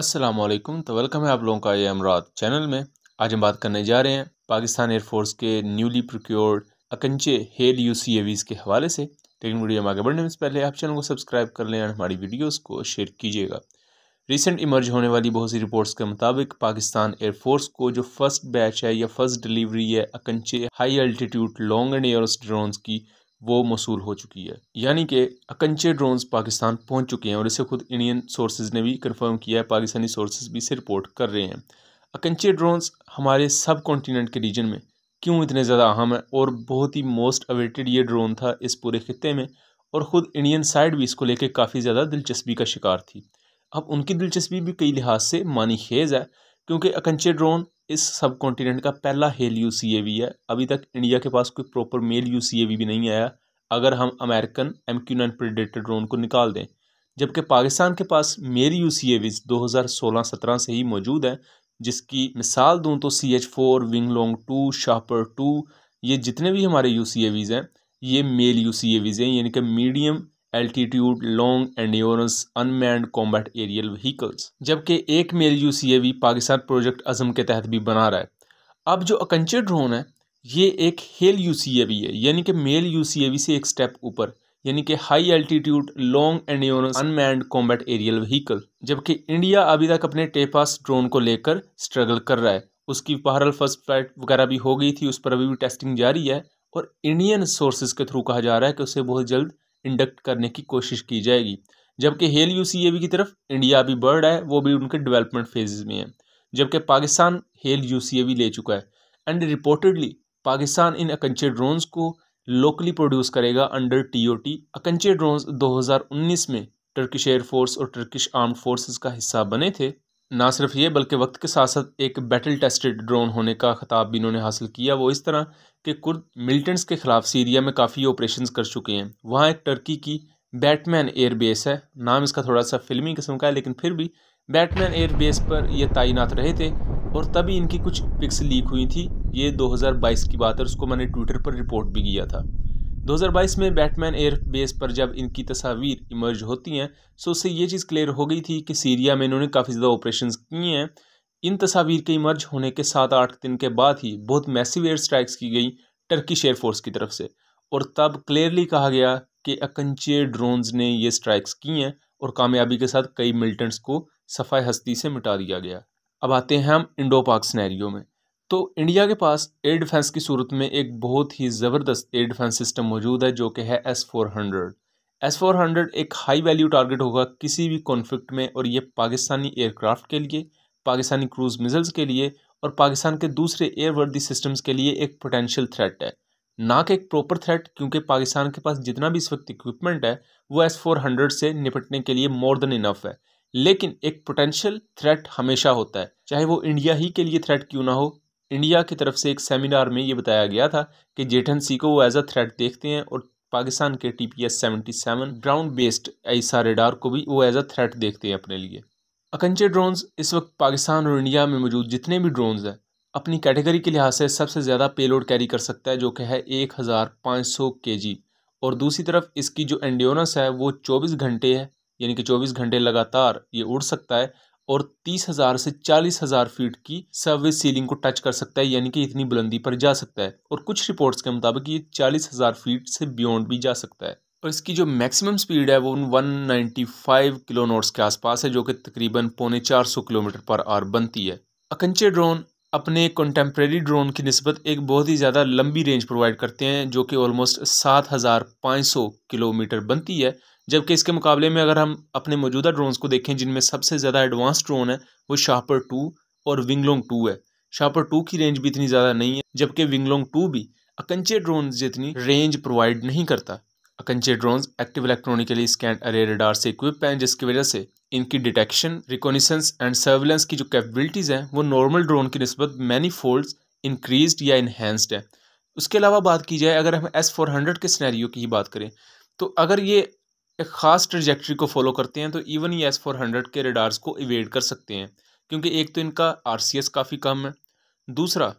असलम तो वेलकम है आप लोगों का ये अमरात चैनल में आज हम बात करने जा रहे हैं पाकिस्तान एयरफोर्स के newly procured Akinci HALE U C AVs के हवाले से लेकिन वीडियो हम आगे बढ़ने से पहले आप चैनल को सब्सक्राइब कर लें और हमारी वीडियोस को शेयर कीजिएगा रिसेंट इमर्ज होने वाली बहुत सी रिपोर्ट्स के मुताबिक पाकिस्तान एयरफोर्स को जो फर्स्ट बैच है या फर्स्ट डिलीवरी है अकंचे हाई अल्टीट्यूड लॉन्ग एंड एयर ड्रोन की वो मौसूल हो चुकी है यानी कि अकंचे ड्रोन्स पाकिस्तान पहुंच चुके हैं और इसे खुद इंडियन सोर्सेज ने भी कंफर्म किया है पाकिस्तानी सोर्सेज भी इसे रिपोर्ट कर रहे हैं अकंचे ड्रोन्स हमारे सब कॉन्टीनेंट के रीजन में क्यों इतने ज़्यादा अहम है और बहुत ही मोस्ट अवेटेड ये ड्रोन था इस पूरे खत्े में और ख़ुद इंडियन साइड भी इसको लेकर काफ़ी ज़्यादा दिलचस्पी का शिकार थी अब उनकी दिलचस्पी भी कई लिहाज से मानी खेज़ है क्योंकि अकंचे ड्रोन इस सब कॉन्टीनेंट का पहला HALE U C A V है अभी तक इंडिया के पास कोई proper MALE U C A V भी नहीं आया अगर हम American M Q nine Predator drone को निकाल दें जबकि पाकिस्तान के पास मेल यू सी ए वीज दो हज़ार सोलह सत्रह से ही मौजूद हैं जिसकी मिसाल दूँ तो C H four Wing Loong two Shahpar two ये जितने भी हमारे यू सी ए वीज़ हैं ये MALE U C A Vs हैं यानी कि medium altitude long and unmanned combat aerial vehicles जबकि एक MALE U C A V Pakistan project Azm के तहत भी बना रहा है अब जो अकंचे ड्रोन है ये एक HALE U C A V है यानी कि MALE U C A V से एक स्टेप ऊपर यानी कि high altitude long endurance unmanned combat aerial vehicle जबकि इंडिया अभी तक अपने टेपास ड्रोन को लेकर स्ट्रगल कर रहा है उसकी बहरल फर्स्ट फ्लाइट वगैरह भी हो गई थी उस पर अभी भी टेस्टिंग जारी है और इंडियन सोर्सेज के थ्रू कहा जा रहा है कि उसे बहुत जल्द इंडक्ट करने की कोशिश की जाएगी जबकि हेल यू सी ए की तरफ इंडिया भी बर्ड है वो भी उनके डेवलपमेंट फेज में है जबकि Pakistan HALE U C A ले चुका है एंड रिपोर्टेडली पाकिस्तान इन अकंचे ड्रोन्स को लोकली प्रोड्यूस करेगा under T O T Akinci drones उन्नीस में टर्किश एयरफोर्स और टर्किश आर्म फोर्सेस का हिस्सा बने थे ना सिर्फ ये बल्कि वक्त के साथ साथ एक बैटल टेस्टेड ड्रोन होने का ख़िताब भी इन्होंने हासिल किया वो इस तरह के कुर्द मिलिटेंट्स के ख़िलाफ़ सीरिया में काफ़ी ऑपरेशन कर चुके हैं वहाँ एक टर्की की बैटमैन एयर बेस है नाम इसका थोड़ा सा फिल्मी किस्म का है लेकिन फिर भी बैटमैन एयर बेस पर यह तैनात रहे थे और तभी इनकी कुछ पिक्स लीक हुई थी ये 2022 की बात है उसको मैंने ट्विटर पर रिपोर्ट भी किया था 2022 में बैटमैन एयर बेस पर जब इनकी तस्वीर इमर्ज होती हैं सो उससे ये चीज़ क्लियर हो गई थी कि सीरिया में इन्होंने काफ़ी ज़्यादा ऑपरेशन किए हैं इन तस्वीर के इमर्ज होने के सात आठ दिन के बाद ही बहुत मैसिव एयर स्ट्राइक्स की गई टर्किश एयरफोर्स की तरफ से और तब क्लियरली कहा गया कि अकंचे ड्रोन्स ने ये स्ट्राइक्स की हैं और कामयाबी के साथ कई मिलिटेंट्स को सफाई हस्ती से मिटा दिया गया अब आते हैं हम इंडो पाक स्नैरियो में तो इंडिया के पास एयर डिफेंस की सूरत में एक बहुत ही ज़बरदस्त एयर डिफेंस सिस्टम मौजूद है जो कि है S four hundred S four hundred एक हाई वैल्यू टारगेट होगा किसी भी कॉन्फ्लिक्ट में और ये पाकिस्तानी एयरक्राफ्ट के लिए पाकिस्तानी क्रूज मिजल्स के लिए और पाकिस्तान के दूसरे एयरवर्दी सिस्टम्स के लिए एक पोटेंशियल थ्रेट है ना कि एक प्रॉपर थ्रेट क्योंकि पाकिस्तान के पास जितना भी इस वक्त इक्विपमेंट है वो एस फोर हंड्रेड से निपटने के लिए मोर देन इनफ है लेकिन एक पोटेंशियल थ्रेट हमेशा होता है चाहे वो इंडिया ही के लिए थ्रेट क्यों ना हो इंडिया की तरफ से एक सेमिनार में ये बताया गया था कि जेठन सी को वो एज अ थ्रेट देखते हैं और पाकिस्तान के T P S seventy seven ground based ऐसा रेडार को भी वो एज अ थ्रेट देखते हैं अपने लिए अकंचे ड्रोन्स इस वक्त पाकिस्तान और इंडिया में मौजूद जितने भी ड्रोन्स हैं अपनी कैटेगरी के लिहाज से सबसे ज़्यादा पेलोड कैरी कर सकता है जो कि है एक हज़ार पाँच सौ के जी और दूसरी तरफ इसकी जो एंडियोनस है वो चौबीस घंटे है यानी कि चौबीस घंटे लगातार ये उड़ सकता है और तीस हज़ार से चालीस हज़ार फीट की सर्विस सीलिंग को टच कर सकता है यानी कि इतनी बुलंदी पर जा सकता है और कुछ रिपोर्ट्स के मुताबिक ये चालीस हज़ार फीट से बियॉन्ड भी जा सकता है और इसकी जो मैक्सिमम स्पीड है वो 195 किलो नोट्स के आसपास है जो कि तकरीबन पौने सौ किलोमीटर पर आर बनती है अकंचे ड्रोन अपने कंटेम्प्रेरी ड्रोन की नस्बत एक बहुत ही ज़्यादा लंबी रेंज प्रोवाइड करते हैं जो कि ऑलमोस्ट सौ किलोमीटर बनती है जबकि इसके मुकाबले में अगर हम अपने मौजूदा ड्रोन्स को देखें जिनमें सबसे ज़्यादा एडवांस ड्रोन है वो शाहपर टू और विंगलोंग टू है शाहपर टू की रेंज भी इतनी ज़्यादा नहीं है जबकि विंगलोंग टू भी अकंचे ड्रोन जितनी रेंज प्रोवाइड नहीं करता Akinci drones active electronically scan array radar से इक्विप हैं जिसकी वजह से इनकी डिटेक्शन रिकोनीसेंस एंड सर्विलेंस की जो कैपेबिलिटीज़ हैं वो नॉर्मल ड्रोन की नस्बत मैनी फोल्ड इंक्रीज या इन्हेंस्ड है उसके अलावा बात की जाए अगर हम एस फोर हंड्रेड के स्नैरियो की ही बात करें तो अगर ये एक ख़ास ट्रजेक्ट्री को फॉलो करते हैं तो इवन ये एस फोर हंड्रेड के रेडार्स को इवेड कर सकते हैं क्योंकि एक तो इनका आर सी एस काफ़ी कम है दूसरा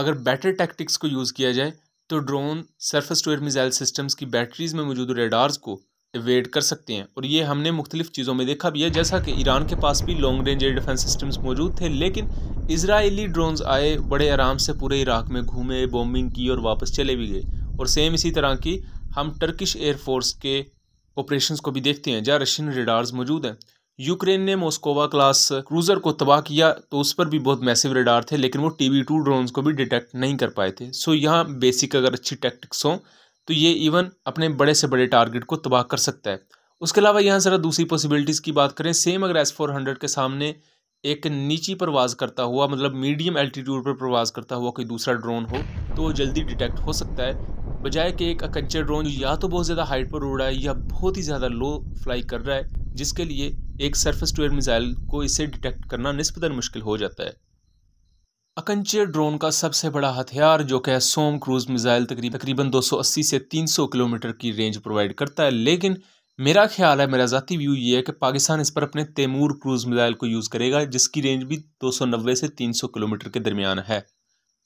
अगर बैटर टैक्टिक्स को यूज़ किया जाए तो drone surface to air missile systems की बैटरीज में मौजूद रेडार्स को इवेड कर सकते हैं और ये हमने मुख्तलिफ चीज़ों में देखा भी है जैसा कि ईरान के पास भी long range air defence systems मौजूद थे लेकिन इसराइली ड्रोन्स आए बड़े आराम से पूरे इराक में घूमे बॉम्बिंग की और वापस चले भी गए और सेम इसी तरह की हम टर्किश एयरफोर्स के ऑपरेशंस को भी देखते हैं जहाँ रशियन रेडार्स मौजूद हैं यूक्रेन ने मोस्कोवा क्लास क्रूजर को तबाह किया तो उस पर भी बहुत मैसिव रेडार थे लेकिन वो टी वी टू ड्रोन्स को भी डिटेक्ट नहीं कर पाए थे सो यहाँ बेसिक अगर अच्छी टैक्टिक्स हों तो ये इवन अपने बड़े से बड़े टारगेट को तबाह कर सकता है उसके अलावा यहाँ ज़रा दूसरी पॉसिबिलिटीज़ की बात करें सेम अगर एस फोर हंड्रेड के सामने एक नीची परवाज करता हुआ मतलब मीडियम एल्टीट्यूड पर परवाज करता हुआ कोई दूसरा ड्रोन हो तो वो जल्दी डिटेक्ट हो सकता है बजाय कि एक अकंचर ड्रोन या तो बहुत ज़्यादा हाइट पर उड़ रहा है या बहुत ही ज़्यादा लो फ्लाई कर रहा है जिसके लिए एक सरफेस टू एयर मिज़ाइल को इसे डिटेक्ट करना नस्बता मुश्किल हो जाता है अकंचर ड्रोन का सबसे बड़ा हथियार जो कि सोम क्रूज मिसाइल तकरीब तकरीबन 280 से 300 किलोमीटर की रेंज प्रोवाइड करता है लेकिन मेरा ख्याल है मेरा ज़ाती व्यू ये है कि पाकिस्तान इस पर अपने तैमूर क्रूज मिसाइल को यूज़ करेगा जिसकी रेंज भी 290 से 300 किलोमीटर के दरमियान है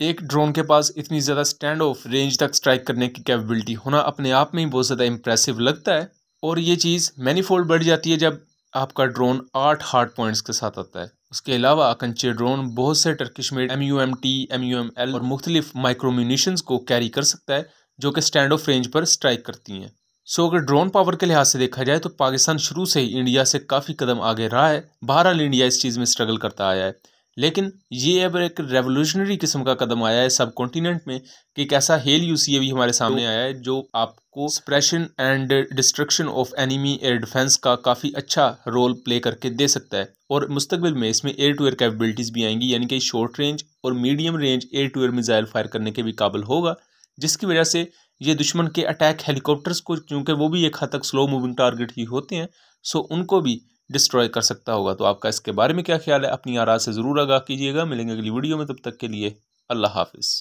एक ड्रोन के पास इतनी ज़्यादा स्टैंड ऑफ रेंज तक स्ट्राइक करने की कैपेबिलिटी होना अपने आप में ही बहुत ज़्यादा इम्प्रेसिव लगता है और ये चीज़ मैनीफोल्ड बढ़ जाती है जब आपका ड्रोन आठ हार्ड पॉइंट्स के साथ आता है उसके अलावा अकंचे ड्रोन बहुत से Turkish made M U M T M U M L और मुख्तलिफ माइक्रोम्यूनिशंस को कैरी कर सकता है जो कि स्टैंड ऑफ रेंज पर स्ट्राइक करती हैं सो अगर ड्रोन पावर के लिहाज से देखा जाए तो पाकिस्तान शुरू से ही इंडिया से काफ़ी कदम आगे रहा है बहरहाल इंडिया इस चीज़ में स्ट्रगल करता आया है लेकिन ये अब एक रेवोल्यूशनरी किस्म का कदम आया है सब कॉन्टीनेंट में कि एक ऐसा हेल यू सी भी हमारे सामने तो- आया है जो आपको suppression and destruction of enemy air defence का काफ़ी अच्छा रोल प्ले करके दे सकता है और मुस्तबिल में इसमें एयर टू एयर कैपेबिलिटीज़ भी आएंगी यानी कि शॉर्ट रेंज और medium range air to air missile fire करने के भी काबिल होगा जिसकी वजह से ये दुश्मन के अटैक हेलीकॉप्टर्स को क्योंकि वो भी एक हद तक स्लो मूविंग टारगेट ही होते हैं सो उनको भी डिस्ट्रॉय कर सकता होगा तो आपका इसके बारे में क्या ख्याल है अपनी आरा से ज़रूर आगाह कीजिएगा मिलेंगे अगली वीडियो में तब तक के लिए अल्लाह हाफिज़